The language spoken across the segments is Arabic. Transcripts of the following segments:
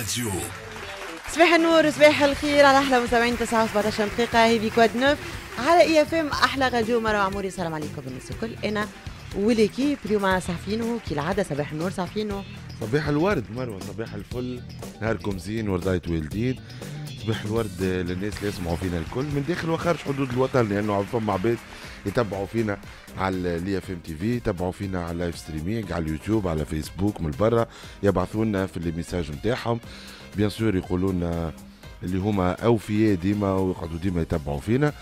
راديو صباح النور صباح الخير على احلى مستمعين 9 و17 دقيقة في كواد نوف على اي اف ام احلى راديو مروه عموري السلام عليكم الناس الكل انا وليكيب اليوم صافينو كالعادة صباح النور صافينو صباح الورد مروة صباح الفل نهاركم زين ورضاية والدين صباح الورد للناس اللي يسمعوا فينا الكل من داخل وخارج حدود الوطن لانه فما عباد يتبعوا فينا على لي اف ام تي في يتبعوا فينا على اللايف ستريمينغ على اليوتيوب على فيسبوك من برا يبعثوا لنا في لي ميساج نتاعهم بيان سور يقولوا لنا اللي هما اوفياء ديما ويقعدوا ديما يتبعوا فينا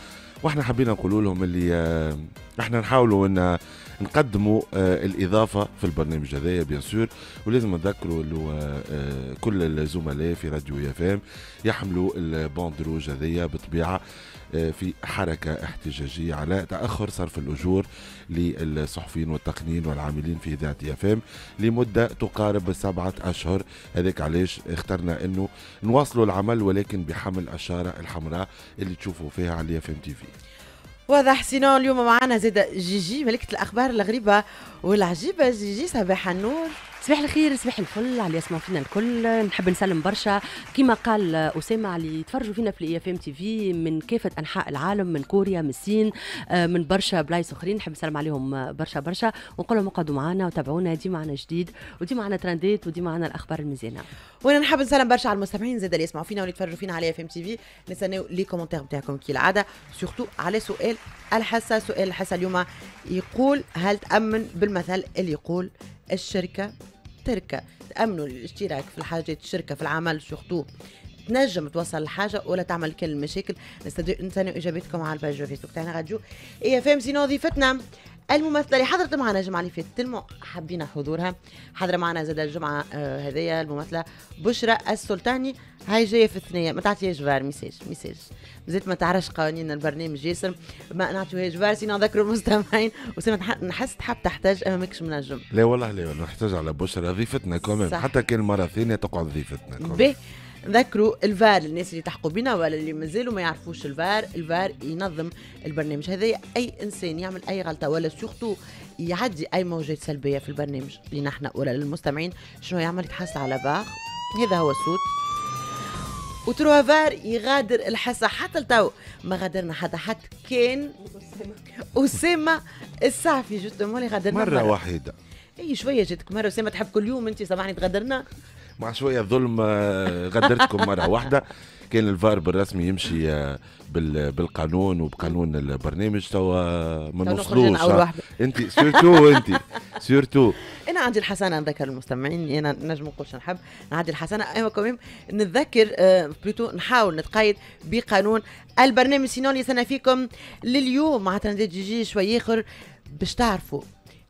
واحنا حبينا نقولوا لهم اللي آه، احنا نحاولوا ان نقدموا آه، الاضافه في البرنامج هذايا بيان سور ولازم نذكروا انه آه، كل الزملاء في راديو يا فام يحملوا البوندروج هذايا بطبيعه آه، في حركة احتجاجية على تأخر صرف الأجور للصحفيين والتقنيين والعاملين في إذاعة يافام لمدة تقارب سبعة أشهر هذاك علاش اخترنا أنه نواصلوا العمل ولكن بحمل الشارة الحمراء اللي تشوفوا فيها على يافام تي في واضح حسينا اليوم معنا زاد جيجي ملكة الأخبار الغريبة والعجيبة جيجي صباح النور صباح الخير صباح الفل على يسمعوا فينا الكل نحب نسلم برشا كما قال اسامه اللي يتفرجوا فينا في الاي اف ام تي في من كافه انحاء العالم من كوريا من الصين آه، من برشا بلايص اخرين نحب نسلم عليهم برشا برشا ونقول لهم اقعدوا معنا وتابعونا ديما معنا جديد وديما معنا ترندات وديما معنا الاخبار المزيانه وانا نحب نسلم برشا على المستمعين زاد اللي يسمعوا فينا واللي يتفرجوا فينا على اف ام تي في نستناو لي كومونتير نتاعكم كي العاده سورتو على سؤال الحصه سؤال الحصه اليوم يقول هل تامن بالمثل اللي يقول الشركه الشركة تامنوا الاشتراك في الحاجات الشركه في العمل سورتو تنجم توصل الحاجة ولا تعمل كل المشاكل نستنى اجابتكم على الباج فيسبوك تاعنا غاديو اي اف ام سينو ضيفتنا الممثله اللي حضرت معنا الجمعه اللي فاتت حبينا حضورها حضر معنا زاد الجمعه آه، هذيا هذايا الممثله بشرى السلطاني هاي جايه في الثنيه ما تعطيهاش جبار ميساج ميساج مازالت ما تعرفش قوانين البرنامج ياسر ما نعطيوها جبار سينا نذكروا المستمعين نحس تحب تحتاج اما ماكش منجم لا والله لا نحتاج على بشرى ضيفتنا كمان حتى كان مره ثانيه تقعد ضيفتنا كمان ذكروا الفار الناس اللي تحقوا بنا ولا اللي مازالوا ما يعرفوش الفار الفار ينظم البرنامج هذا اي انسان يعمل اي غلطه ولا سورتو يعدي اي موجات سلبيه في البرنامج لينا احنا ولا للمستمعين شنو يعمل يتحصل على باغ هذا هو الصوت وتروا فار يغادر الحصة حتى لتو ما غادرنا حتى حد كان أسامة السعفي جوستومون اللي غادرنا مرة, مرة واحدة اي شويه جاتك مره اسامه تحب كل يوم انت سامحني تغادرنا مع شويه ظلم آه، غدرتكم مره واحده كان الفار بالرسمي يمشي آه، بالقانون وبقانون البرنامج توا ما نوصلوش انت سيرتو انت سيرتو انا عندي الحسنه نذكر المستمعين انا نجم نقولش نحب عندي الحسنه ايوا كوميم نتذكر بلوتو آه، نحاول نتقيد بقانون البرنامج سينون يسنا فيكم لليوم معناتها دي جي شوي اخر باش تعرفوا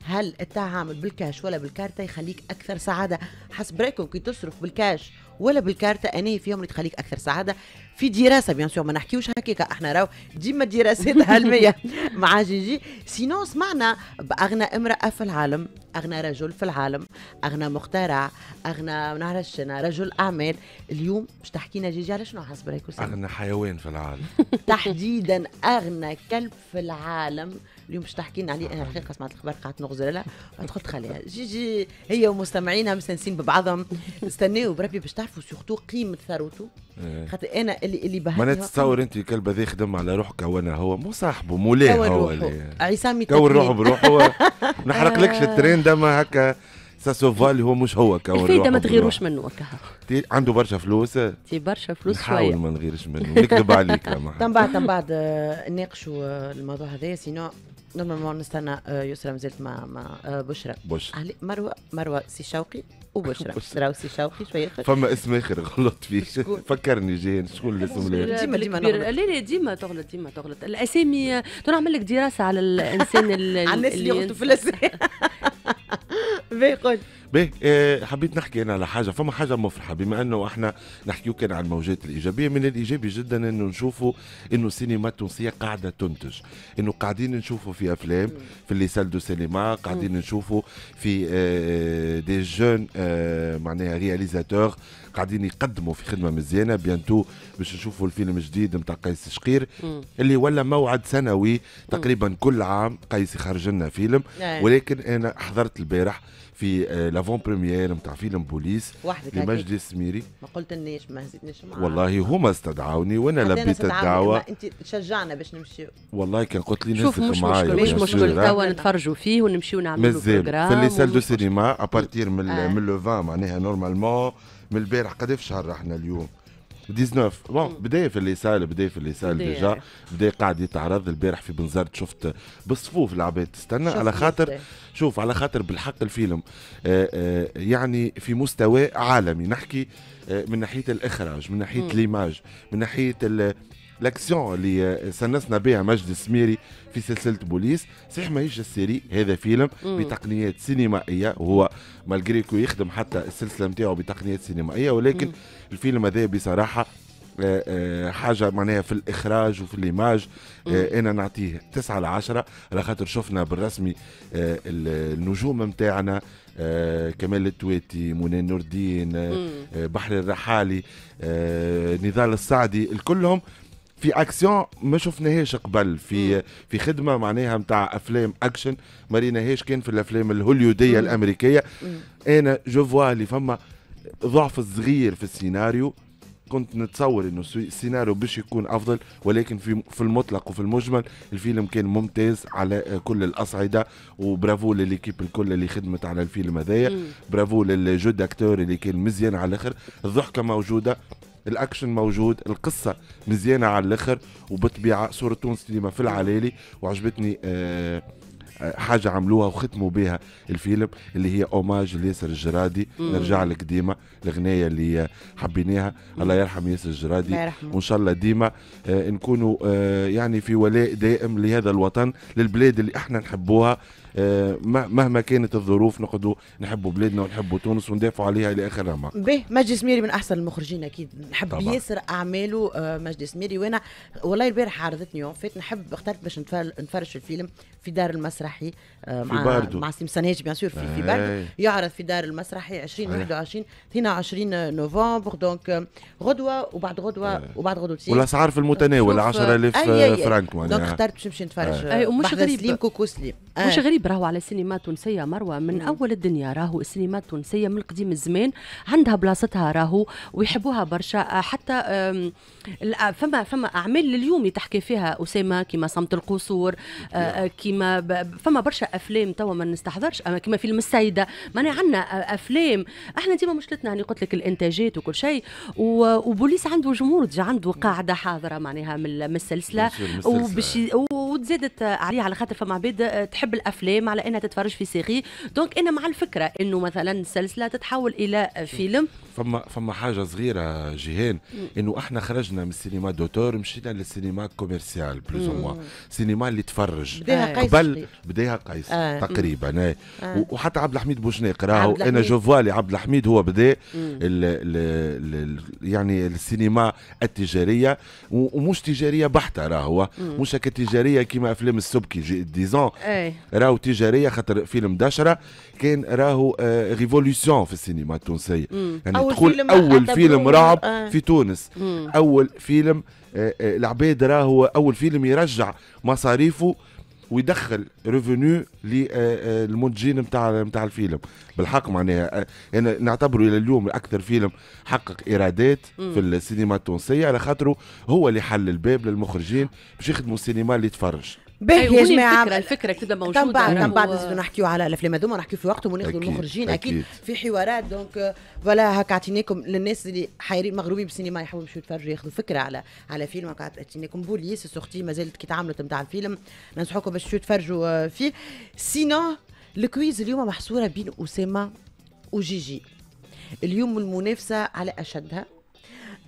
هل التعامل بالكاش ولا بالكارتة يخليك أكثر سعادة حسب رأيكم كي تصرف بالكاش ولا بالكارتة أنا فيهم اللي تخليك أكثر سعادة في دراسة بيان سور ما نحكيوش هكاك احنا راهو ديما دراسات علمية مع جيجي سينو سمعنا بأغنى امرأة في العالم أغنى رجل في العالم أغنى مخترع أغنى نعرفش أنا رجل أعمال اليوم باش تحكينا جيجي على شنو حسب رأيك أغنى حيوان في العالم تحديدا أغنى كلب في العالم اليوم باش تحكي لنا عليه انا الحقيقه سمعت الاخبار قعدت نغزر لها دخلت خليها جيجي هي ومستمعينها مستنسين ببعضهم استنوا بربي باش تحكي نعرفوا سورتو قيمه ثروته إيه. خاطر انا اللي اللي بهدلها معناتها تصور انت الكلب هذا يخدم على روحك وانا هو مو صاحبه مولاه هو عصامي كون روحه بروحه نحرق لكش آه. الترين اما هكا ساسوفال هو مش هو كون الفايدة ما تغيروش منه كها عنده برشا فلوس تي برشا فلوس شوية نحاول ما نغيرش منه نكذب عليك تم بعد تم بعد آه، ناقشوا آه، الموضوع هذايا سينو نورمالمون نستنى آه، يسرا مازالت مع مع آه، بشرى بشرى مروى مروى سي شوقي وبشرى بشرى وسي شوقي شويه اخر فما اسم اخر غلط فيه فكرني جيان شكون الاسم اللي ديما ديما لا لا ديما تغلط ديما تغلط الاسامي نعمل لك دراسه على الانسان على الناس اللي يغلطوا في الاسامي باهي قول به آه، حبيت نحكي انا على حاجه فما حاجه مفرحه بما انه احنا نحكيو كان عن الموجات الايجابيه من الايجابي جدا انه نشوفوا انه السينما التونسيه قاعده تنتج انه قاعدين نشوفوا في افلام في اللي سال دو سينما قاعدين نشوفوا في دي آه، جون آه، معناها رياليزاتور قاعدين يقدموا في خدمه مزيانه بيانتو باش نشوفوا الفيلم الجديد نتاع قيس شقير اللي ولا موعد سنوي تقريبا كل عام قيس يخرج لنا فيلم نعم. ولكن انا حضرت البارح في لافون بريميير نتاع فيلم بوليس في مجدي السميري ما قلتلناش ما هزيتنيش معاك والله هما استدعوني وانا لبيت الدعوه انت تشجعنا باش نمشيو والله كان قلت لي نفسك معايا مش مشكل توا نتفرجوا فيه ونمشيو نعملوا بروجرام في لي سال دو سينما ابارتير من آه. من لو 20 معناها نورمالمون من البارح قد إيه في شهر احنا اليوم 19 بون بدا في اللي سال بدا في اللي سال ديجا بدا قاعد يتعرض البارح في بنزرت شفت بالصفوف العباد تستنى على خاطر شوف على خاطر بالحق الفيلم آه، آه، يعني في مستوى عالمي نحكي آه، من ناحيه الاخراج من ناحيه ليماج من ناحيه لاكسيون اللي سنسنا بها مجد السميري في سلسله بوليس صحيح ماهيش السيري هذا فيلم بتقنيات سينمائيه وهو مالجريكو يخدم حتى السلسله نتاعو بتقنيات سينمائيه ولكن مم. الفيلم هذا بصراحه حاجه معناها في الاخراج وفي الليماج انا نعطيه تسعة لعشره على خاطر شفنا بالرسمي النجوم نتاعنا كمال التويتي منى نور الدين بحر الرحالي نضال السعدي الكلهم في اكسيون ما شفناهاش قبل في في خدمه معناها نتاع افلام اكشن ما ريناهاش كان في الافلام الهوليوديه الامريكيه انا جو فوا اللي فما ضعف صغير في السيناريو كنت نتصور انه السيناريو باش يكون افضل ولكن في في المطلق وفي المجمل الفيلم كان ممتاز على كل الاصعده وبرافو لليكيب الكل اللي خدمت على الفيلم هذايا برافو للجو داكتور اللي كان مزيان على الاخر الضحكه موجوده الاكشن موجود القصه مزيانه على الاخر وبالطبيعه صوره تونس ديما في العلالي وعجبتني آه،, آه حاجه عملوها وختموا بها الفيلم اللي هي اوماج لياسر الجرادي مم. نرجع لك ديما الغنايه اللي حبيناها الله يرحم ياسر الجرادي وان شاء الله ديما آه، نكونوا آه، يعني في ولاء دائم لهذا الوطن للبلاد اللي احنا نحبوها آه، مهما كانت الظروف نقعدوا نحبوا بلادنا ونحبوا تونس وندافعوا عليها الى اخر رمى. به مجد سميري من احسن المخرجين اكيد نحب طبعا. ياسر اعماله آه، مجد سميري وانا والله البارح عرضتني يوم فات نحب اخترت باش نفرش الفيلم في دار المسرحي آه، مع باردو. مع سيم سانيج بيان سور في, في باردو يعرض في دار المسرحي 2021 22 نوفمبر دونك غدوه وبعد غدوه وبعد غدوتين والاسعار في المتناول 10000 فرانك دونك اخترت باش نمشي نتفرج اي ومش غريب سليم كوكو سليم مش غريب طيب راهو على السينما التونسيه مروه من مم. اول الدنيا راهو السينما التونسيه من قديم الزمان عندها بلاصتها راهو ويحبوها برشا حتى فما فما اعمال لليوم تحكي فيها اسامه كما صمت القصور آه، نعم. آه، كما فما برشا افلام توا ما نستحضرش اما كما فيلم السيده معناها آه، عندنا افلام احنا ديما مشكلتنا هاني قلت لك الانتاجات وكل شيء وبوليس عنده جمهور ديجا عنده نعم. قاعده حاضره معناها من السلسله وباش وتزادت عليها على خاطر فما عباد تحب الافلام على انها تتفرج في سيغي دونك انا مع الفكره انه مثلا السلسله تتحول الى فيلم فما فما حاجه صغيره جيهان انه احنا خرجنا خرجنا من السينما دوتور مشينا للسينما كوميرسيال بلوز موان سينما اللي تفرج آه. قبل بداها قيس آه. تقريبا إيه. آه. وحتى عبد الحميد بوشناق راهو انا جو فوالي عبد الحميد هو بدا يعني السينما التجاريه ومش تجاريه بحته راهو مش هكا تجاريه كيما افلام السبكي ديزون إيه. راهو تجاريه خاطر فيلم دشره كان راهو ريفوليسيون في السينما التونسيه يعني تقول اول فيلم رعب في تونس اول اول فيلم آه، آه، العباد راه هو اول فيلم يرجع مصاريفه ويدخل ريفينيو للمنتجين آه، نتاع نتاع الفيلم بالحق معناها انا يعني نعتبره الى اليوم اكثر فيلم حقق ايرادات في السينما التونسيه على خاطره هو اللي حل الباب للمخرجين باش يخدموا السينما اللي تفرج باهي يا جماعه الفكره الفكره كده موجوده طبعا طبعا و... بعد زيدو نحكيو على الافلام هذوما نحكيو في وقتهم وناخذوا المخرجين أكيد. اكيد في حوارات دونك فوالا هكا عطيناكم للناس اللي حايرين مغرومين بالسينما يحبوا يمشوا يتفرجوا ياخذوا فكره على على فيلم هكا عطيناكم بوليس سورتي مازالت كي تعملت نتاع الفيلم ننصحوكم باش تفرجوا آه، فيه سينو الكويز اليوم محصوره بين اسامه وجيجي اليوم المنافسه على اشدها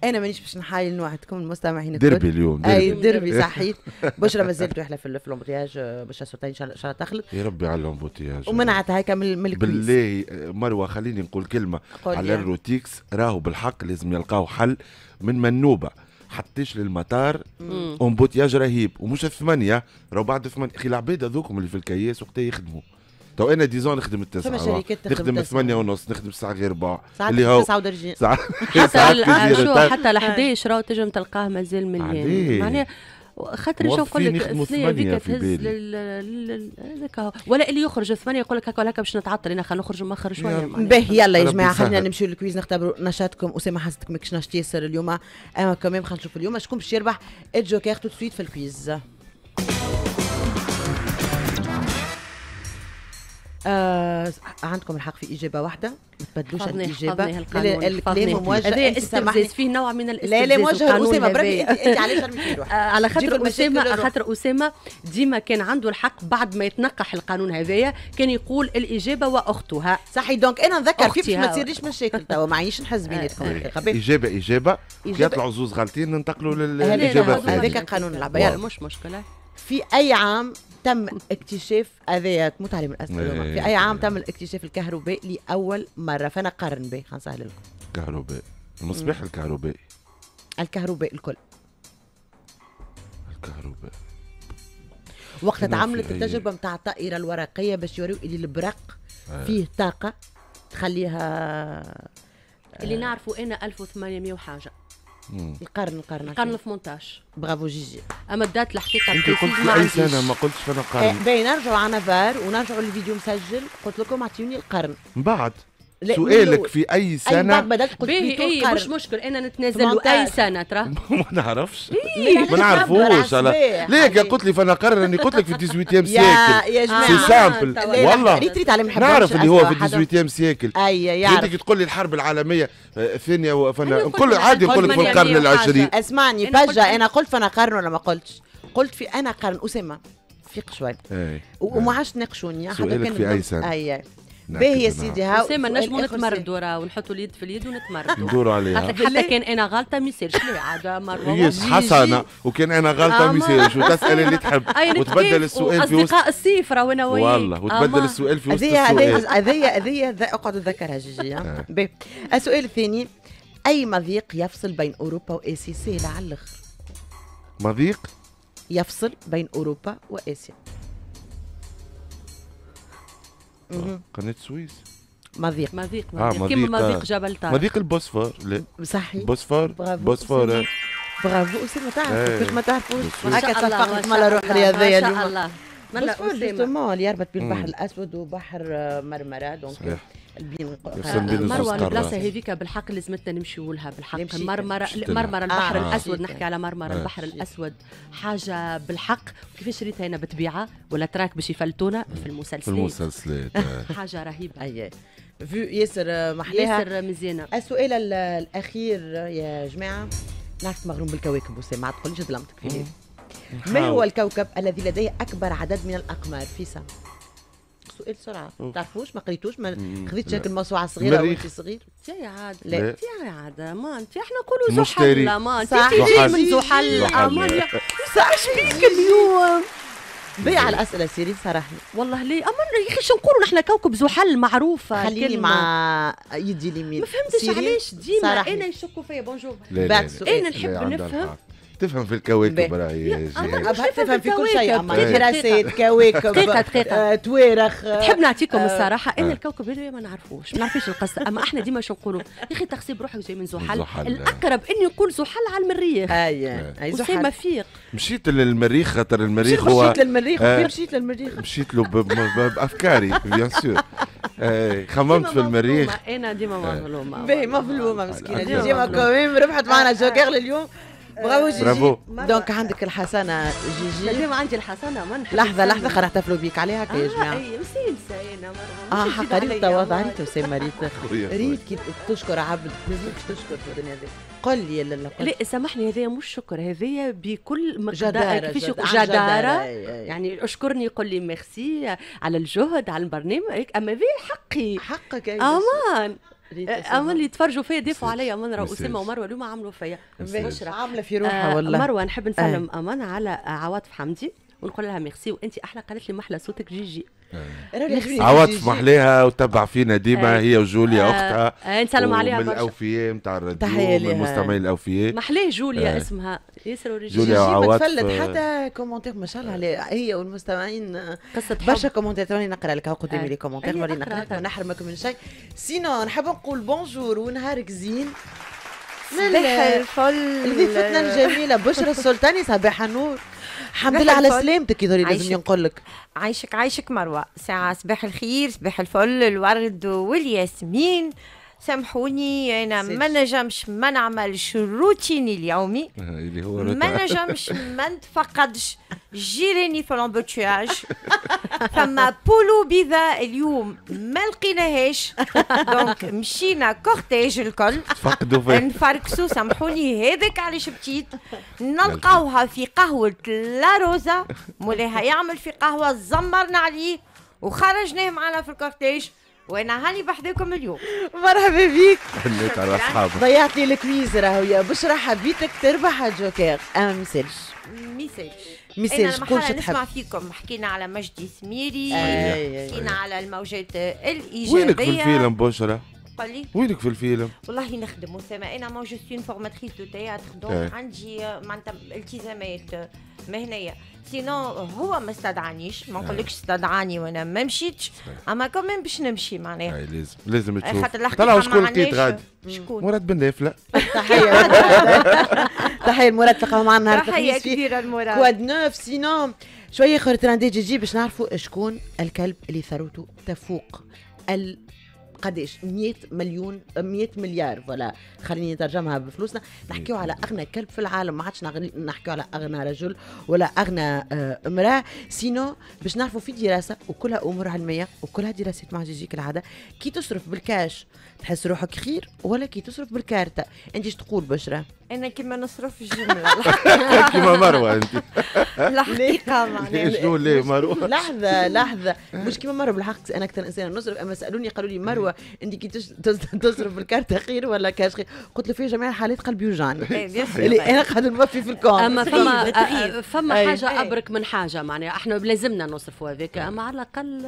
انا مانيش باش نحايل نوعدكم المستمعين دربي اليوم دربي. اي دربي صحيت بشرى مازالت واحنا في الامبوتياج بشرى سلطان ان شاء الله تخلط يا ربي على الامبوتياج ومنعت هيك من الكويس بالله مروه خليني نقول كلمه على الروتيكس راهو بالحق لازم يلقاو حل من منوبه حطيش للمطار امبوتياج رهيب ومش الثمانيه راهو بعد الثمانيه اخي العباد هذوكم اللي في الكياس وقتها يخدموا تو انا ديزون نخدم التسعة نخدم الثمانية ونص نخدم الساعة غير ربع اللي هو ساعة حتى شو طيب. حتى ل 11 راهو تنجم تلقاه مازال مليان معناها خاطر شو نقول لك هذيك تهز هذاك ولا اللي يخرج الثمانيه يقول لك هكا ولا هكا باش نتعطل انا خلينا نخرجوا مأخر شويه باهي يلا يا جماعه خلينا نمشيو للكويز نختبروا نشاطكم اسامه حسيتك ماكش ناشط ياسر اليوم اما كمان خلينا نشوف اليوم شكون باش يربح الجوكير تو سويت في الكويز آه عندكم الحق في اجابه واحده ما تبدلوش الاجابه الكلام موجه هذا استفزاز فيه نوع من الاستفزاز لا لا موجه لاسامه بربي انت علاش رميتي روحك على آه، خاطر اسامه خاطر اسامه ديما كان عنده الحق بعد ما يتنقح القانون هذايا كان يقول الاجابه واختها صحيح دونك انا نذكر فيه ما تصيريش مشاكل توا ما عيش نحس بيناتكم إيه. اجابه اجابه يطلعوا زوز غالطين ننتقلوا للاجابه هذاك قانون العبايه مش مشكله في اي عام تم اكتشاف اذيات مو تعليم الاسئله إيه. في اي عام تم الاكتشاف الكهرباء لاول مره فانا قرن به نسهل لكم كهرباء المصباح الكهربائي الكهرباء الكل الكهرباء وقت تعملت التجربه نتاع الطائره الورقيه باش يوريو اللي البرق إيه. فيه طاقه تخليها اللي نعرفه انا 1800 وحاجه القرن القرن القرن 18 برافو جيجي اما الدات الحقيقه انت قلت في اي سنه ما قلتش في القرن إيه، باين نرجعوا على نافار ونرجعوا للفيديو مسجل قلت لكم اعطيوني القرن من بعد سؤالك في اي سنه أي بدلت قلت باهي إيه مش مشكل انا نتنازل اي سنه ترى ما نعرفش إيه، ما نعرفوش ليك قلت لي فانا قرر اني قلت لك في 18 سيكل يا جماعه سي سامبل والله ريت ريت على نعرف اللي هو في 18 سيكل اي يعرف انت تقول لي الحرب العالميه الثانيه آه، فانا نقول عادي نقول لك في القرن يعني العشرين اسمعني فجاه انا قلت فانا قرن ولا ما قلتش قلت في انا قرن اسامه فيق شوي وما عادش ناقشوني سؤالك في اي سنه باهي يا سيدي هاو ما نجمو نتمردوا راه ونحطوا اليد في اليد ونتمردوا ندوروا عليها حتى كان انا غلطه ما يصيرش ليه عاد مروه يس حسنه وكان انا غلطه آه، ما يصيرش وتسال اللي تحب وتبدل آه، السؤال في وسط السيف راه وانا وين والله وتبدل السؤال في وسط السؤال هذيا هذيا اقعد اتذكرها جيجي آه. السؤال الثاني اي مضيق يفصل بين اوروبا واسيا سهل على الاخر مضيق يفصل بين اوروبا واسيا قناه السويس مضيق مضيق مضيق آه كيما مضيق جبل طارق مضيق آه. البوسفور لا صحيح بوسفور بوسفور برافو اسامه آه. تعرف إيه. كيف ما تعرفوش هكا تصفقت مالا روح رياضيه ما شاء الله مالا جوستومون اللي يربط بين البحر الاسود وبحر آه، مرمره دونك صحيح. البين آه، مروه البلاصه هذيك بالحق لازمتنا نمشيو لها بالحق مرمره مرمره البحر آه. الاسود نحكي على مرمره آه. البحر الاسود حاجه بالحق كيفاش ريتها هنا بطبيعه ولا تراك باش يفلتونا آه. في المسلسلات في آه. المسلسلات حاجه رهيبه اي فيو ياسر محلاها ياسر مزيانه السؤال الاخير يا جماعه نعرف مغروم بالكواكب وسام ما تقوليش ظلمتك في ما هو الكوكب الذي لديه اكبر عدد من الاقمار في سنه السؤال بسرعه تعرفوش ما قريتوش ما خذيتش هاك الموسوعه الصغيره وانت صغير انت عاد لا انت عاد ما انت احنا نقولوا زحل ما انت تجي من زحل اش بيك اليوم بيع الاسئله سيري صراحه والله ليه اما يا اخي شو نقولوا نحن كوكب زحل معروفه خليني كلمة. مع يدي اليمين ما فهمتش علاش ديما انا يشكوا فيا بونجور سؤال انا نحب نفهم تفهم في الكواكب راهي تفهم في كل شيء اما دراسات كواكب دقيقه دقيقه توارخ تحب نعطيكم الصراحه آه، ان آه. الكوكب هذا ما نعرفوش ما نعرفش القصه اما احنا ديما شو نقولوا يا اخي تخسي روحك جاي من زحل الاقرب اني نقول زحل على المريخ اي اي زحل آه. فيق مشيت للمريخ خاطر المريخ هو مشيت للمريخ مشيت للمريخ مشيت له بافكاري بيان سور خممت في المريخ انا ديما مظلومه باهي مظلومه مسكينه ديما كوميم ربحت معنا جوكيغ لليوم برافو جيجي برافو دونك عندك الحسنه جيجي مادام عندي الحسنه نحبش لحظه لحظه خلينا نحتفلوا بيك عليها هكا يا آه، جماعه اي مسيلسه مره اه حتى ريت تواضع ريت وسام ريت ريت كي تشكر عبد لازمكش تشكر في الدنيا هذه قل لي لا لا سامحني هذه مش شكر هذه بكل مقدار كيفاش جدارة, يعني اشكرني قل لي ميرسي على الجهد على البرنامج اما ذي حقي حقك امان آه، اما اللي تفرجوا فيا ضيفوا عليا من اسامه ومروه اليوم عملوا فيا عامله في روحها آه، والله مروه نحب آه. نسلم امان على عواطف حمدي ونقول لها ميرسي وانت احلى قالت لي محلى صوتك جيجي آه. عواطف محليها وتبع فينا ديما آه. هي وجوليا آه اختها آه، نسلم عليها من الاوفياء نتاع الراديو المستمعين الاوفياء محليه جوليا اسمها ياسر ورجال جوليا عواطف تفلت حتى كومنتير ما شاء الله آه. هي والمستمعين قصه برشا كومنتير توني نقرا لك قدامي لي كومنتير وري نقرا ونحرمك من شيء سينو نحب نقول بونجور ونهارك زين صباح الفل ضيفتنا الجميله بشرى السلطاني صباح النور الحمد لله على سلامتك يا دوري لازم نقول لك عايشك عايشك مروه ساعه صباح الخير صباح الفل الورد والياسمين سامحوني انا ما نجمش ما نعملش روتيني اليومي آه، اللي هو ما نجمش ما نتفقدش جيراني في لومبوتياج فما بولو بيضاء اليوم ما لقيناهاش دونك مشينا كورتيج الكل نفركسو سامحوني هذاك علاش بتيت نلقاوها في قهوه لا روزا مولاها يعمل في قهوه زمرنا عليه وخرجناه معنا في الكورتيج وانا هاني بحداكم اليوم مرحبا بيك هنيت على اصحابك ضيعت لي الكويز راهو يا بشرى حبيتك تربح الجوكير ام ما يسالش ما يسالش ميساج كل نسمع فيكم حكينا على مجدي سميري حكينا على الموجات الايجابيه وينك في الفيلم بشرى قال لي وينك في الفيلم؟ والله نخدم وسام انا مو جو سي فورماتريس دو تياتر دونك عندي معناتها التزامات مهنيه سينو هو ما استدعانيش ما نقولكش استدعاني وانا ما مشيتش اما كمان باش نمشي معناها اي لازم لازم تشوف طلع طلعوا شكون لقيت غادي شكون مراد بن نافله تحيه تحيه المراد تلقاو معنا النهار تحيه كبيره لمراد كواد نوف سينو شويه اخر دي جي جي باش نعرفوا شكون الكلب اللي ثروته تفوق ال قداش 100 مليون 100 مليار ولا خليني نترجمها بفلوسنا نحكيو على اغنى كلب في العالم ما عادش نحكيو على اغنى رجل ولا اغنى آه، امراه سينو باش نعرفوا في دراسه وكلها امور علميه وكلها دراسات مع جيجي كالعاده كي تصرف بالكاش تحس روحك خير ولا كي تصرف بالكارتة انت تقول بشرى انا كيما نصرف في الجمله كيما مروه انت الحقيقه معناها شنو ليه مروه لحظه لحظه مش كيما مروه بالحق انا اكثر انسان نصرف اما سالوني قالوا لي مروه انت كي تصرف بالكارت خير ولا كاش خير قلت له في جميع الحالات قلبي يوجعني إيه، اللي انا قاعد نوفي في الكون اما فما فما إيه. حاجه إيه. ابرك من حاجه معناها احنا لازمنا نصرفوا هذاك نعم. اما على الاقل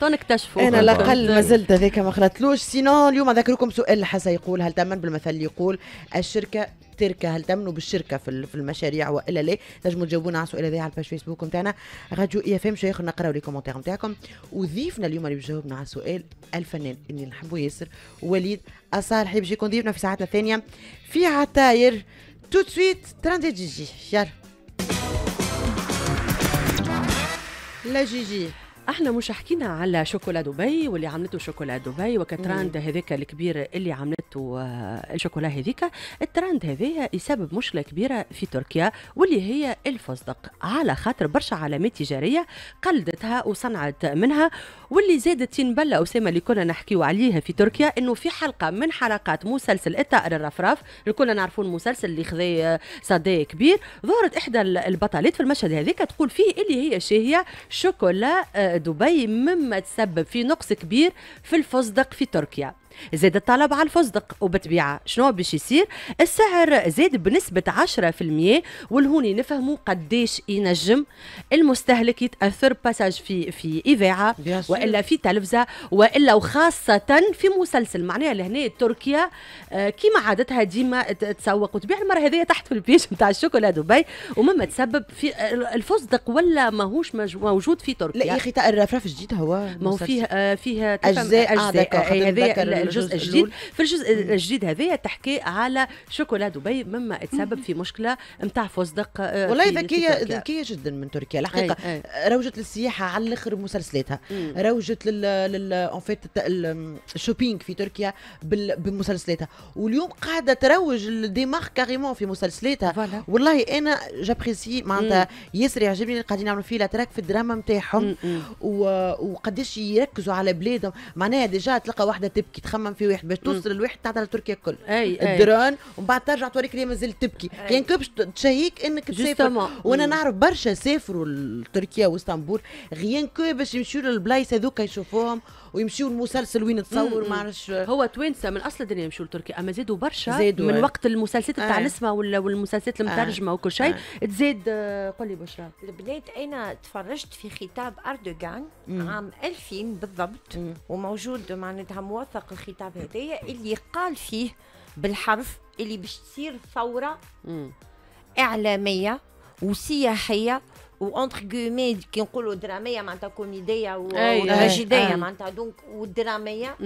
تو نكتشفوا انا على الاقل نعم. ما زلت هذاك ما خلطلوش سينون اليوم اذكركم سؤال الحسا يقول هل تمن بالمثل يقول الشركه تركه هل تمنوا بالشركه في, في المشاريع والا لا نجموا تجاوبونا على السؤال هذا على الباج فيسبوك نتاعنا راديو اي اف ام شيخ نقراو لي كومونتير نتاعكم وضيفنا اليوم اللي بيجاوبنا على سؤال الفنان اللي نحبه ياسر وليد الصالحي باش يكون ضيفنا في ساعتنا الثانيه في عطاير تو سويت تراندي جيجي يلا لا جيجي احنا مش حكينا على شوكولا دبي واللي عملته شوكولا دبي وكتراند هذاك الكبير اللي عملته آه، الشوكولا هذيك التراند هذايا يسبب مشكله كبيره في تركيا واللي هي الفستق على خاطر برشا علامات تجاريه قلدتها وصنعت منها واللي زادت تنبلى اسامه اللي كنا نحكيو عليها في تركيا انه في حلقه من حلقات مسلسل الطائر الرفراف اللي كنا نعرفوا المسلسل اللي خذا آه، صدى كبير ظهرت احدى البطلات في المشهد هذاك تقول فيه اللي هي شاهيه شوكولا آه، دبي مما تسبب في نقص كبير في الفستق في تركيا زاد الطلب على الفستق وبالطبيعه شنو باش يصير السعر زاد بنسبه 10% والهوني نفهموا قداش ينجم المستهلك يتاثر باساج في في اذاعه والا في تلفزه والا وخاصه في مسلسل معناها لهنا تركيا آه، كيما عادتها ديما تسوق وتبيع المره هذه تحت في البيش نتاع الشوكولا دبي ومما تسبب في الفستق ولا ماهوش موجود في تركيا لا يا اخي الرفرف جديد هو ما هو فيه آه، فيه اجزاء آه، اجزاء أجزاء الجزء الجديد في الجزء الجديد هذايا تحكي على شوكولا دبي مما تسبب في مشكله نتاع فوزدق آه، والله ذكيه ذكيه جدا من تركيا الحقيقه روجت للسياحه على الاخر مسلسلاتها روجت لل اون فيت الشوبينغ في تركيا بمسلسلاتها واليوم قاعده تروج لديماغ كاريمون في مسلسلاتها والله انا جابريسي معناتها ياسر يعجبني اللي قاعدين يعملوا فيه الاتراك في الدراما نتاعهم وقداش يركزوا على بلادهم معناها ديجا تلقى واحده تبكي تخمم في واحد باش توصل الواحد تعطى لتركيا الكل الدرون ومن بعد ترجع توريك اللي مازال تبكي كان كبش تشهيك انك تسافر وانا نعرف برشا سافروا لتركيا واسطنبول غيان كو باش يمشيو للبلايص هذوك يشوفوهم ويمشيوا المسلسل وين تصور ما هو توانسه من اصل الدنيا يمشوا لتركيا اما زادوا برشا زادوا من آه. وقت المسلسلات تاع آه. نسمه والمسلسلات المترجمه آه. وكل شيء تزاد قول لي بشرى البنات انا تفرجت في خطاب اردوغان عام 2000 بالضبط وموجود معناتها موثق الخطاب هذايا اللي قال فيه بالحرف اللي باش تصير ثوره اعلاميه وسياحيه وانتر كومي كي نقولوا دراميه معناتها كوميديه وتراجيديه معناتها دونك والدراميه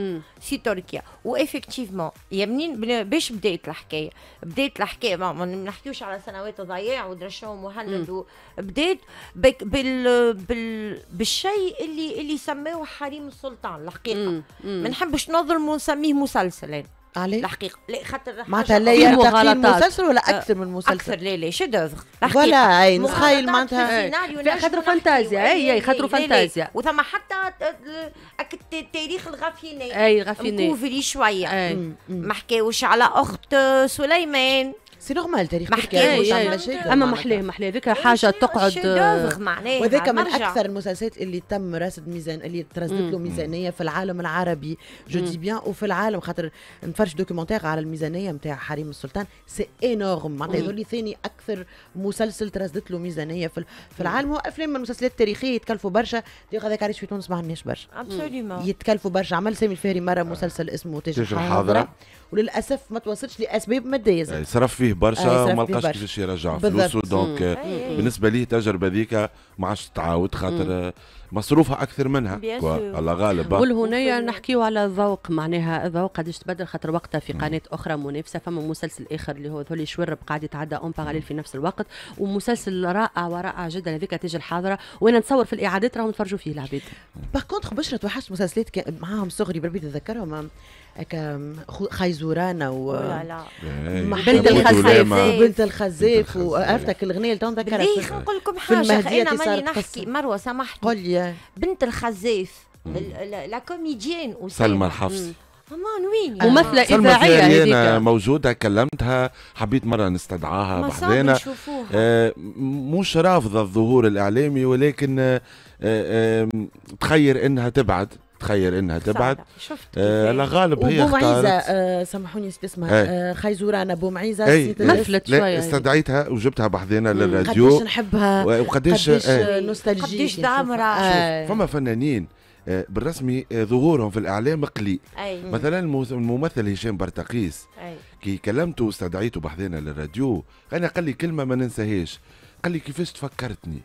سي تركيا وافكتيفمون يا منين باش بدات الحكايه بدات الحكايه ما نحكيوش على سنوات ضياع ودرشوا مهند بدات بال بال بالشيء اللي اللي سماوه حريم السلطان الحقيقه ما نحبش نظلم نسميه مسلسل يعني. عليه الحقيقه لا خاطر معناتها لا يرتقي مسلسل ولا آه، اكثر من مسلسل اكثر لا لا شدوفر ولا اي نتخيل معناتها إيه، خاطر فانتازيا إيه، اي اي خاطر فانتازيا وثما حتى التاريخ الغافيني اي الغافيني كوفري شويه إيه. ما حكاوش على اخت سليمان سي نورمال تاريخ تركيا اما محلاه محلاه ذيك حاجه تقعد وذاك من اكثر المسلسلات اللي تم رصد ميزان اللي ترصدت له ميزانيه في العالم العربي جو دي بيان وفي العالم خاطر نفرج دوكيومونتير على الميزانيه نتاع حريم السلطان سي انورم معناتها هذول ثاني اكثر مسلسل ترصدت له ميزانيه في في العالم وافلام من المسلسلات التاريخيه يتكلفوا برشا ديك هذاك علاش في تونس ما عندناش برشا يتكلفوا برشا عمل سامي الفهري مره آه. مسلسل اسمه تاج الحاضره وللاسف ما توصلش لاسباب ماديه زي يعني صرف فيه برشا آه، وما لقاش كيفاش يرجع فلوسه دونك بالنسبه ليه التجربه ذيك ما عادش تعاود خاطر مصروفها اكثر منها الله غالب هنا نحكيو على الذوق معناها الذوق قداش تبدل خاطر وقتها في قناه اخرى منافسه فما مسلسل اخر اللي هو ذولي شورب قاعد يتعدى اون باراليل في نفس الوقت ومسلسل رائع ورائع جدا هذيك تيجي الحاضره وانا نتصور في الاعادات راهم يتفرجوا فيه العباد باغ كونتخ باش توحشت مسلسلات معاهم صغري بربي تذكرهم هكا خيزورانه و إيه، بنت الخزاف بنت الخزاف وعرفتك الغنيه اللي تو نذكرها إيه، خلينا نقول لكم حاجه انا ماني نحكي مروه سامحتي قول بنت الخزاف لا كوميديان سلمى الحفصي امان وين ممثله اذاعيه هذيك انا موجوده كلمتها حبيت مره نستدعاها بحذانا آه، مش رافضه الظهور الاعلامي ولكن آه، آه، تخير انها تبعد تخيل انها تبعد شفت آه لا غالب هي عيزه آه سامحوني اسمها إيه. آه خيزوران ابو معيزه آه مفلت شويه استدعيتها وجبتها بحذينا للراديو قديش نحبها وقديش إيه. نوستالجيك قديش دعمرة آه. فما فنانين آه، بالرسمي آه، ظهورهم في الاعلام قليل مثلا الممثل هشام برتقيس كي كلمته واستدعيته بحذينا للراديو انا قال لي كلمه ما ننساهاش قال لي كيفاش تفكرتني